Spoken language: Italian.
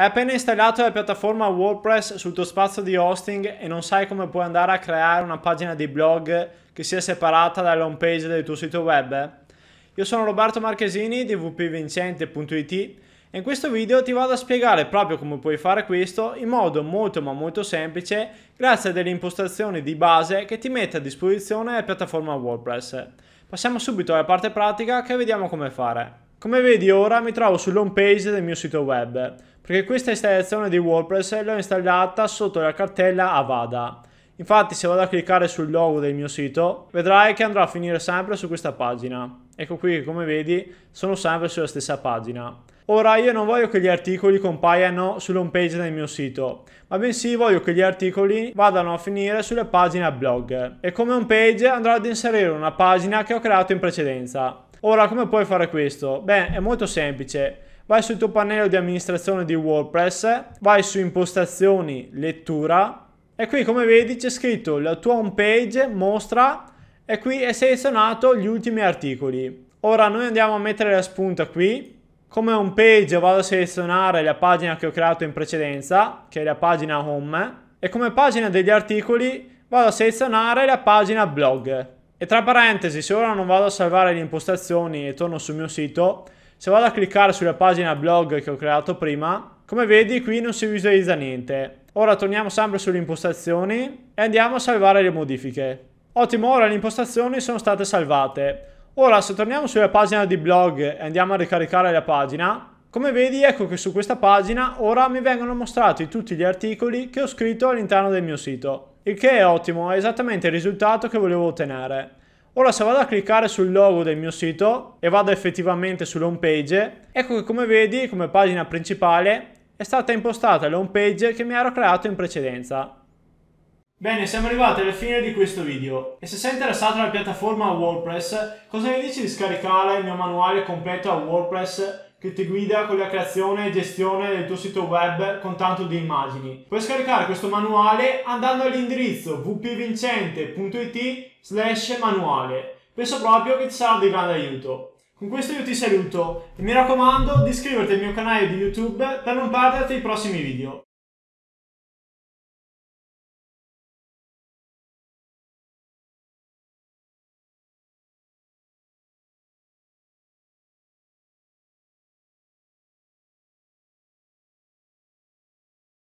Hai appena installato la piattaforma WordPress sul tuo spazio di hosting e non sai come puoi andare a creare una pagina di blog che sia separata dalla home page del tuo sito web? Io sono Roberto Marchesini di wpvincente.it e in questo video ti vado a spiegare proprio come puoi fare questo in modo molto ma molto semplice grazie a delle impostazioni di base che ti mette a disposizione la piattaforma WordPress. Passiamo subito alla parte pratica che vediamo come fare. Come vedi ora mi trovo sull'home page del mio sito web perché questa installazione di WordPress l'ho installata sotto la cartella Avada. Infatti se vado a cliccare sul logo del mio sito vedrai che andrò a finire sempre su questa pagina. Ecco qui che come vedi sono sempre sulla stessa pagina. Ora io non voglio che gli articoli compaiano sull'home page del mio sito, ma bensì voglio che gli articoli vadano a finire sulla pagina blog e come home page andrò ad inserire una pagina che ho creato in precedenza. Ora come puoi fare questo? Beh è molto semplice, vai sul tuo pannello di amministrazione di WordPress, vai su impostazioni lettura e qui come vedi c'è scritto la tua home page mostra e qui è selezionato gli ultimi articoli. Ora noi andiamo a mettere la spunta qui, come home page vado a selezionare la pagina che ho creato in precedenza, che è la pagina home e come pagina degli articoli vado a selezionare la pagina blog. E tra parentesi, se ora non vado a salvare le impostazioni e torno sul mio sito, se vado a cliccare sulla pagina blog che ho creato prima, come vedi qui non si visualizza niente. Ora torniamo sempre sulle impostazioni e andiamo a salvare le modifiche. Ottimo, ora le impostazioni sono state salvate. Ora se torniamo sulla pagina di blog e andiamo a ricaricare la pagina, come vedi ecco che su questa pagina ora mi vengono mostrati tutti gli articoli che ho scritto all'interno del mio sito, il che è ottimo, è esattamente il risultato che volevo ottenere. Ora se vado a cliccare sul logo del mio sito e vado effettivamente sull'home page, ecco che come vedi come pagina principale è stata impostata l'home page che mi ero creato in precedenza. Bene, siamo arrivati alla fine di questo video e se sei interessato alla piattaforma WordPress, cosa ne dici di scaricare il mio manuale completo a WordPress che ti guida con la creazione e gestione del tuo sito web con tanto di immagini. Puoi scaricare questo manuale andando all'indirizzo wpvincente.it slash manuale. Penso proprio che ti sarà di grande aiuto. Con questo io ti saluto e mi raccomando di iscriverti al mio canale di YouTube per non perderti i prossimi video.